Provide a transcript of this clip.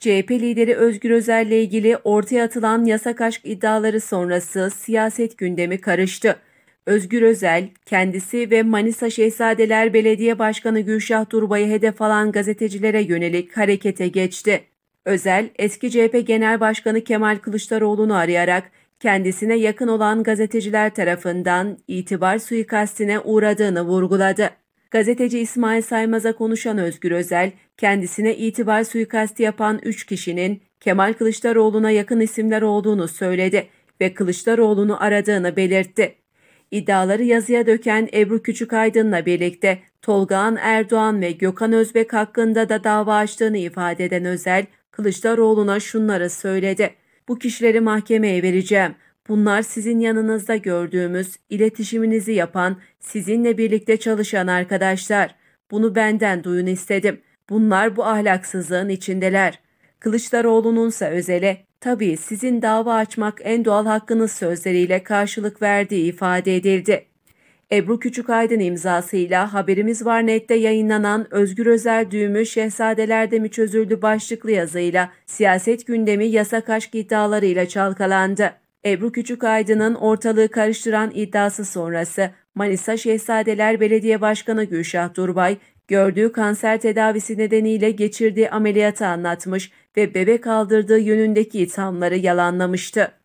CHP lideri Özgür Özel'le ilgili ortaya atılan yasak aşk iddiaları sonrası siyaset gündemi karıştı. Özgür Özel, kendisi ve Manisa Şehzadeler Belediye Başkanı Gülşah Durbay'ı hedef alan gazetecilere yönelik harekete geçti. Özel, eski CHP Genel Başkanı Kemal Kılıçdaroğlu'nu arayarak kendisine yakın olan gazeteciler tarafından itibar suikastine uğradığını vurguladı. Gazeteci İsmail Saymaz'a konuşan Özgür Özel, kendisine itibar suikasti yapan 3 kişinin Kemal Kılıçdaroğlu'na yakın isimler olduğunu söyledi ve Kılıçdaroğlu'nu aradığını belirtti. İddiaları yazıya döken Ebru Küçükaydın'la birlikte Tolgağan Erdoğan ve Gökhan Özbek hakkında da dava açtığını ifade eden Özel, Kılıçdaroğlu'na şunları söyledi. Bu kişileri mahkemeye vereceğim. Bunlar sizin yanınızda gördüğümüz, iletişiminizi yapan, sizinle birlikte çalışan arkadaşlar. Bunu benden duyun istedim. Bunlar bu ahlaksızlığın içindeler. Kılıçdaroğlu'nunsa özele, tabii sizin dava açmak en doğal hakkınız sözleriyle karşılık verdiği ifade edildi. Ebru Küçükaydın imzasıyla Haberimiz Var Net'te yayınlanan Özgür Özel düğümü Şehzadelerde mi çözüldü başlıklı yazıyla siyaset gündemi yasak aşk iddialarıyla çalkalandı. Ebru Küçükaydın'ın ortalığı karıştıran iddiası sonrası Manisa Şehzadeler Belediye Başkanı Gülşah Durbay, gördüğü kanser tedavisi nedeniyle geçirdiği ameliyatı anlatmış ve bebek aldırdığı yönündeki ithamları yalanlamıştı.